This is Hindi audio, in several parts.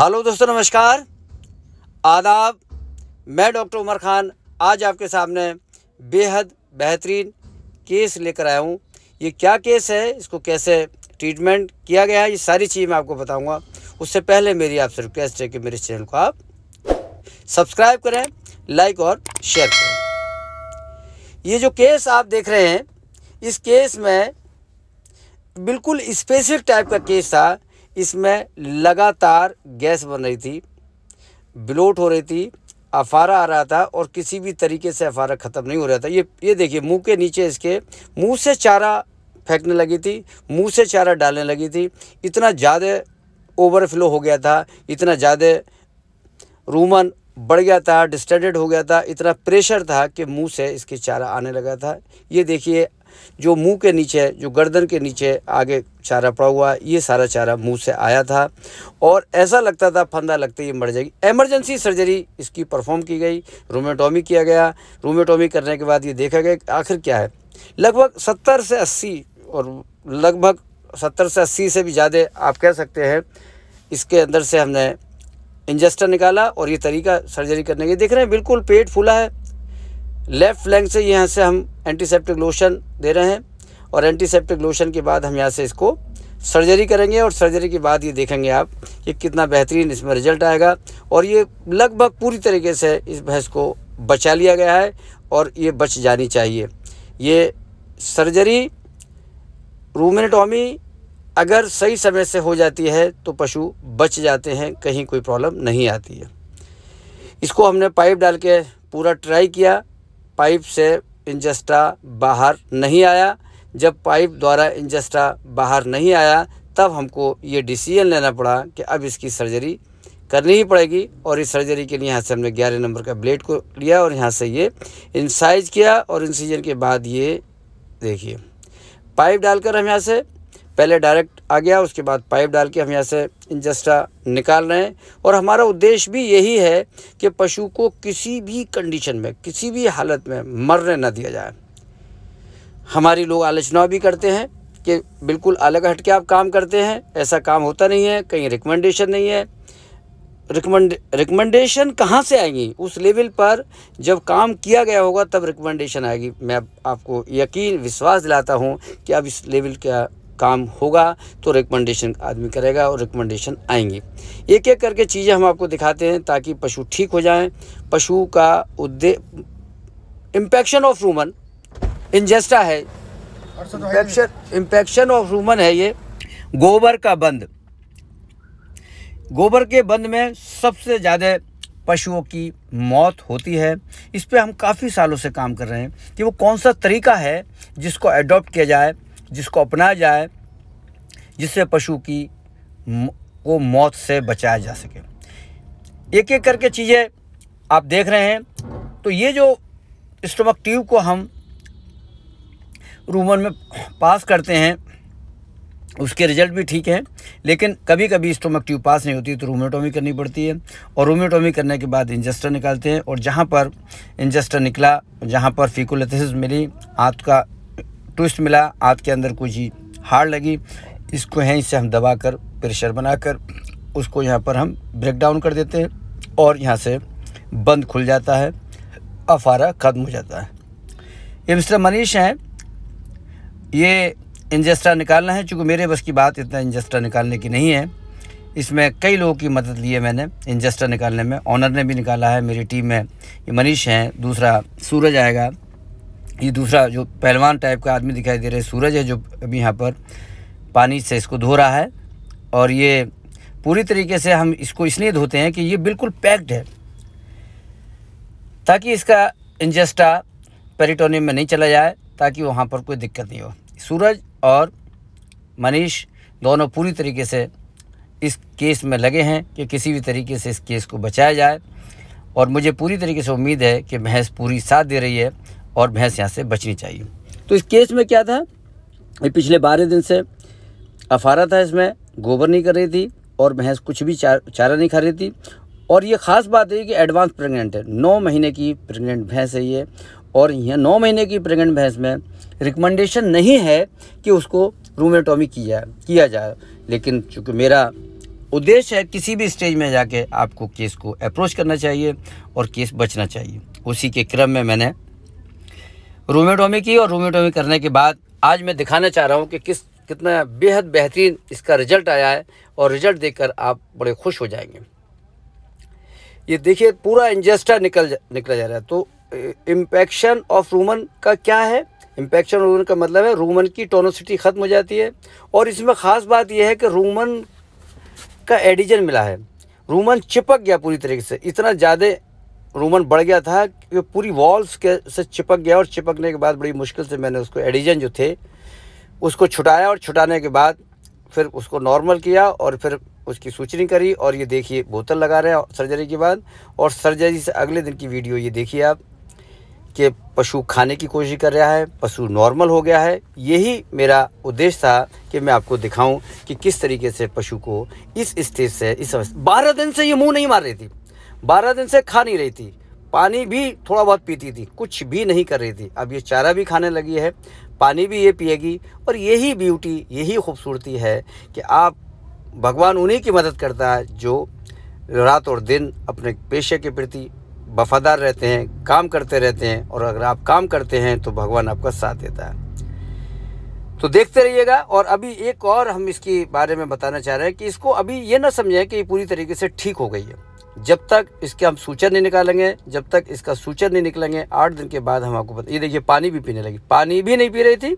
हेलो दोस्तों नमस्कार आदाब मैं डॉक्टर उमर खान आज आपके सामने बेहद बेहतरीन केस लेकर आया हूँ ये क्या केस है इसको कैसे ट्रीटमेंट किया गया है ये सारी चीज़ मैं आपको बताऊँगा उससे पहले मेरी आपसे रिक्वेस्ट है कि मेरे चैनल को आप सब्सक्राइब करें लाइक और शेयर करें ये जो केस आप देख रहे हैं इस केस में बिल्कुल स्पेसिफिक टाइप का केस था इसमें लगातार गैस बन रही थी ब्लोट हो रही थी अफारा आ रहा था और किसी भी तरीके से अफारा ख़त्म नहीं हो रहा था ये ये देखिए मुंह के नीचे इसके मुंह से चारा फेंकने लगी थी मुंह से चारा डालने लगी थी इतना ज़्यादा ओवरफ्लो हो गया था इतना ज़्यादा रूमन बढ़ गया था डिस्टर्डेड हो गया था इतना प्रेशर था कि मुंह से इसके चारा आने लगा था ये देखिए जो मुंह के नीचे जो गर्दन के नीचे आगे चारा पड़ा हुआ ये सारा चारा मुंह से आया था और ऐसा लगता था फंदा लगते ही मर जाएगी एमरजेंसी सर्जरी इसकी परफॉर्म की गई रोमेटोमी किया गया रोमेटोमी करने के बाद ये देखा गया कि आखिर क्या है लगभग सत्तर से अस्सी और लगभग सत्तर से अस्सी से भी ज़्यादा आप कह सकते हैं इसके अंदर से हमने इंजेस्टर निकाला और ये तरीका सर्जरी करने के देख रहे हैं बिल्कुल पेट फूला है लेफ़्ट फ्लैंक से यहाँ से हम एंटीसेप्टिक लोशन दे रहे हैं और एंटीसेप्टिक लोशन के बाद हम यहाँ से इसको सर्जरी करेंगे और सर्जरी के बाद ये देखेंगे आप कि कितना बेहतरीन इसमें रिजल्ट आएगा और ये लगभग पूरी तरीके से इस भैंस को बचा लिया गया है और ये बच जानी चाहिए ये सर्जरी रूमिनटॉमी अगर सही समय से हो जाती है तो पशु बच जाते हैं कहीं कोई प्रॉब्लम नहीं आती है इसको हमने पाइप डाल के पूरा ट्राई किया पाइप से इंजेस्टा बाहर नहीं आया जब पाइप द्वारा इंजेस्टा बाहर नहीं आया तब हमको ये डिसीजन लेना पड़ा कि अब इसकी सर्जरी करनी ही पड़ेगी और इस सर्जरी के लिए यहाँ से हमने ग्यारह नंबर का ब्लेड को लिया और यहाँ से ये इंसाइज किया और इंसीजन के बाद ये देखिए पाइप डालकर हम यहाँ से पहले डायरेक्ट आ गया उसके बाद पाइप डाल के हम यहाँ से इंजस्टा निकाल रहे हैं और हमारा उद्देश्य भी यही है कि पशु को किसी भी कंडीशन में किसी भी हालत में मरने ना दिया जाए हमारी लोग आलोचना भी करते हैं कि बिल्कुल अलग हट के आप काम करते हैं ऐसा काम होता नहीं है कहीं रिकमेंडेशन नहीं है रिकमेंड रिकमेंडेशन कहाँ से आएंगी उस लेवल पर जब काम किया गया होगा तब रिकमेंडेशन आएगी मैं आपको यकीन विश्वास दिलाता हूँ कि अब इस लेवल का काम होगा तो रिकमेंडेशन आदमी करेगा और रिकमेंडेशन आएंगे एक एक करके चीज़ें हम आपको दिखाते हैं ताकि पशु ठीक हो जाएं पशु का उद्दे इम्पेक्शन ऑफ रूमन इंजेस्टा है इम्पेक्शन इम्पेक्शन ऑफ रूमन है ये गोबर का बंद गोबर के बंद में सबसे ज़्यादा पशुओं की मौत होती है इस पर हम काफ़ी सालों से काम कर रहे हैं कि वो कौन सा तरीका है जिसको एडॉप्ट किया जाए जिसको अपनाया जाए जिससे पशु की को मौत से बचाया जा सके एक एक करके चीज़ें आप देख रहे हैं तो ये जो स्टमक ट्यूब को हम रूमन में पास करते हैं उसके रिजल्ट भी ठीक हैं लेकिन कभी कभी स्टोमक ट्यूब पास नहीं होती तो रोमेटोमी करनी पड़ती है और रोमेटोमी करने के बाद इंजेस्टर निकालते हैं और जहाँ पर इंजेस्टर निकला जहाँ पर फीकोलेथिस मिली आँत का ट्विस्ट मिला हाथ के अंदर कुछ ही हार लगी इसको हैं इससे हम दबा कर प्रेशर बनाकर उसको यहाँ पर हम ब्रेक डाउन कर देते हैं और यहाँ से बंद खुल जाता है अफारा ख़त्म हो जाता है ये मिस्टर मनीष हैं ये इंजेस्टा निकालना है चूँकि मेरे बस की बात इतना इंजेस्टा निकालने की नहीं है इसमें कई लोगों की मदद ली है मैंने इंजेस्टा निकालने में ऑनर ने भी निकाला है मेरी टीम में ये मनीष हैं दूसरा सूरज आएगा ये दूसरा जो पहलवान टाइप का आदमी दिखाई दे रहा है सूरज है जो अभी यहाँ पर पानी से इसको धो रहा है और ये पूरी तरीके से हम इसको इसलिए धोते हैं कि ये बिल्कुल पैक्ड है ताकि इसका इंजेस्टा पेरिटोनियम में नहीं चला जाए ताकि वहाँ पर कोई दिक्कत नहीं हो सूरज और मनीष दोनों पूरी तरीके से इस केस में लगे हैं कि किसी भी तरीके से इस केस को बचाया जाए और मुझे पूरी तरीके से उम्मीद है कि महज पूरी साथ दे रही है और भैंस यहाँ से बचनी चाहिए तो इस केस में क्या था ये पिछले बारह दिन से अफारा था इसमें गोबर नहीं कर रही थी और भैंस कुछ भी चार, चारा नहीं खा रही थी और ये ख़ास बात है कि एडवांस प्रेग्नेंट है नौ महीने की प्रेग्नेंट भैंस है ये और यह नौ महीने की प्रेग्नेंट भैंस में रिकमेंडेशन नहीं है कि उसको रूमेटोमी किया किया जाए लेकिन चूँकि मेरा उद्देश्य है किसी भी स्टेज में जाके आपको केस को अप्रोच करना चाहिए और केस बचना चाहिए उसी के क्रम में मैंने रोमेटोमी की और रोमेटोमी करने के बाद आज मैं दिखाना चाह रहा हूँ कि किस कितना बेहद बेहतरीन इसका रिजल्ट आया है और रिजल्ट देखकर आप बड़े खुश हो जाएंगे ये देखिए पूरा इंजेस्टर निकल जा, निकला जा रहा है तो इम्पेक्शन ऑफ रूमन का क्या है इम्पेक्शन रूमन का मतलब है रूमन की टोनोसिटी ख़त्म हो जाती है और इसमें ख़ास बात यह है कि रूमन का एडिजन मिला है रूमन चिपक गया पूरी तरीके से इतना ज़्यादा रूमन बढ़ गया था कि पूरी वॉल्स के से चिपक गया और चिपकने के बाद बड़ी मुश्किल से मैंने उसको एडिजन जो थे उसको छुटाया और छुटाने के बाद फिर उसको नॉर्मल किया और फिर उसकी सूचनी करी और ये देखिए बोतल लगा रहे हैं सर्जरी के बाद और सर्जरी से अगले दिन की वीडियो ये देखिए आप कि पशु खाने की कोशिश कर रहा है पशु नॉर्मल हो गया है यही मेरा उद्देश्य था कि मैं आपको दिखाऊं कि किस तरीके से पशु को इस स्टेज से इस बारह दिन से ये मुंह नहीं मार रही थी बारह दिन से खा नहीं रही थी पानी भी थोड़ा बहुत पीती थी कुछ भी नहीं कर रही थी अब ये चारा भी खाने लगी है पानी भी ये पिएगी और यही ब्यूटी यही खूबसूरती है कि आप भगवान उन्हीं की मदद करता है जो रात और दिन अपने पेशे के प्रति वफादार रहते हैं काम करते रहते हैं और अगर आप काम करते हैं तो भगवान आपका साथ देता है तो देखते रहिएगा और अभी एक और हम इसके बारे में बताना चाह रहे हैं कि इसको अभी ये ना समझें कि ये पूरी तरीके से ठीक हो गई है जब तक इसके हम सूचर नहीं निकालेंगे जब तक इसका सूचर नहीं निकलेंगे आठ दिन के बाद हम आपको बता ये देखिए पानी भी पीने लगी पानी भी नहीं पी रही थी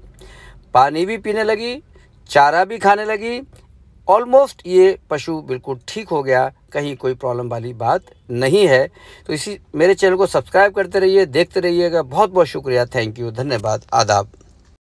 पानी भी पीने लगी चारा भी खाने लगी ऑलमोस्ट ये पशु बिल्कुल ठीक हो गया कहीं कोई प्रॉब्लम वाली बात नहीं है तो इसी मेरे चैनल को सब्सक्राइब करते रहिए देखते रहिएगा बहुत बहुत शुक्रिया थैंक यू धन्यवाद आदाब